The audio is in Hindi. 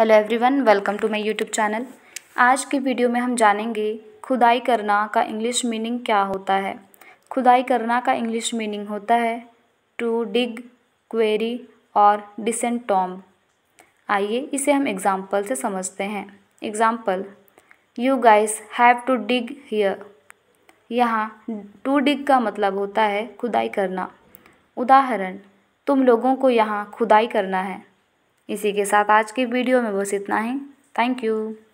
hello everyone welcome to my YouTube channel आज की वीडियो में हम जानेंगे खुदाई करना का इंग्लिश मीनिंग क्या होता है खुदाई करना का इंग्लिश मीनिंग होता है टू डिग क्वेरी और डिसेंट टॉम आइए इसे हम एग्ज़ाम्पल से समझते हैं example you guys have to dig here यहाँ टू डिग का मतलब होता है खुदाई करना उदाहरण तुम लोगों को यहाँ खुदाई करना है इसी के साथ आज की वीडियो में बस इतना ही थैंक यू